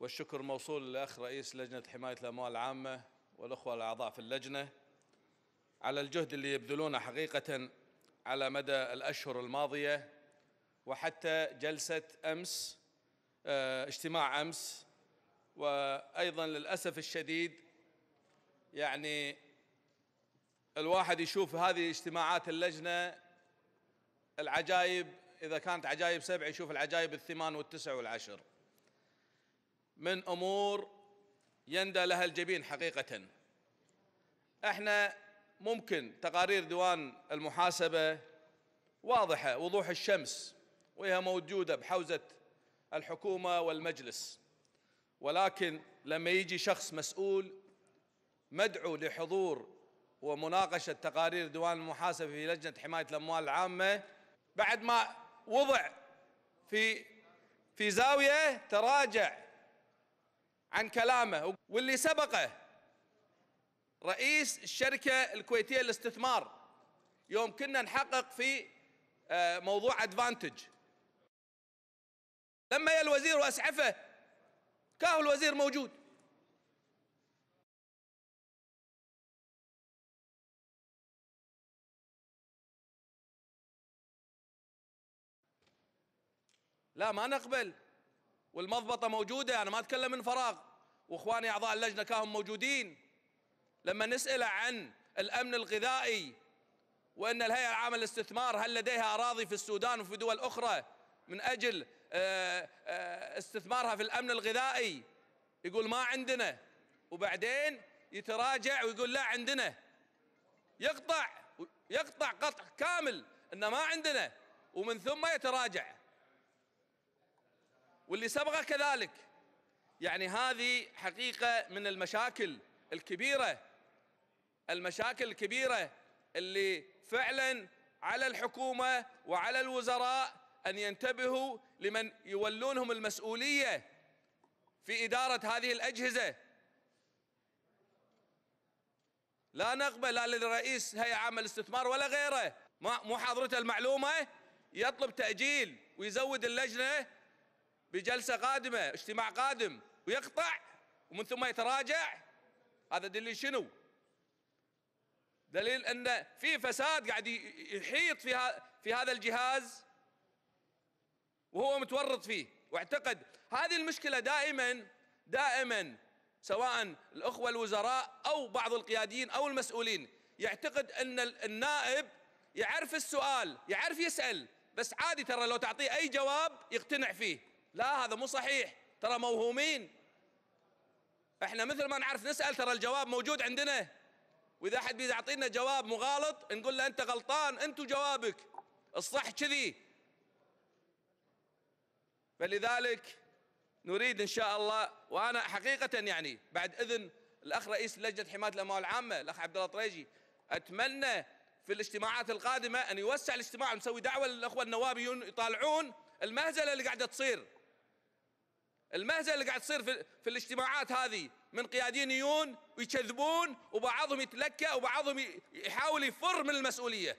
والشكر موصول للأخ رئيس لجنة حماية الأموال العامة والأخوة الأعضاء في اللجنة على الجهد اللي يبذلونه حقيقة على مدى الأشهر الماضية وحتى جلسة أمس آه، اجتماع أمس وأيضا للأسف الشديد يعني الواحد يشوف هذه اجتماعات اللجنة العجايب إذا كانت عجايب سبع يشوف العجايب الثمان والتسع والعشر من امور يندى لها الجبين حقيقه احنا ممكن تقارير ديوان المحاسبه واضحه وضوح الشمس وهي موجوده بحوزه الحكومه والمجلس ولكن لما يجي شخص مسؤول مدعو لحضور ومناقشه تقارير ديوان المحاسبه في لجنه حمايه الاموال العامه بعد ما وضع في في زاويه تراجع عن كلامه واللي سبقه رئيس الشركة الكويتية للاستثمار يوم كنا نحقق في آه، موضوع ادفانتج لما يا الوزير واسعفه كاهو الوزير موجود لا ما نقبل والمضبطه موجوده انا ما اتكلم من فراغ واخواني اعضاء اللجنه كانوا موجودين لما نساله عن الامن الغذائي وان الهيئه العامه للاستثمار هل لديها اراضي في السودان وفي دول اخرى من اجل آه، آه، استثمارها في الامن الغذائي يقول ما عندنا وبعدين يتراجع ويقول لا عندنا يقطع يقطع قطع كامل انه ما عندنا ومن ثم يتراجع واللي سبقه كذلك يعني هذه حقيقة من المشاكل الكبيرة المشاكل الكبيرة اللي فعلا على الحكومة وعلى الوزراء أن ينتبهوا لمن يولونهم المسؤولية في إدارة هذه الأجهزة لا نقبل لا للرئيس هيئة عامة الاستثمار ولا غيره مو حضرته المعلومة يطلب تأجيل ويزود اللجنة بجلسة قادمة اجتماع قادم ويقطع ومن ثم يتراجع هذا دليل شنو دليل أن في فساد قاعد يحيط في, في هذا الجهاز وهو متورط فيه واعتقد هذه المشكلة دائما دائما سواء الأخوة الوزراء أو بعض القياديين أو المسؤولين يعتقد أن النائب يعرف السؤال يعرف يسأل بس عادي ترى لو تعطيه أي جواب يقتنع فيه لا هذا مو صحيح ترى موهومين احنا مثل ما نعرف نسأل ترى الجواب موجود عندنا واذا احد بيعطينا جواب مغالط نقول له انت غلطان انت جوابك الصح كذي فلذلك نريد ان شاء الله وانا حقيقه يعني بعد اذن الاخ رئيس لجنه حمايه الاموال العامه الاخ عبد الله طريجي اتمنى في الاجتماعات القادمه ان يوسع الاجتماع ونسوي دعوه للاخوه النوابيون يطالعون المهزله اللي قاعده تصير المهزله اللي قاعد تصير في, في الاجتماعات هذه من قياديين ويكذبون وبعضهم يتلكى وبعضهم يحاول يفر من المسؤوليه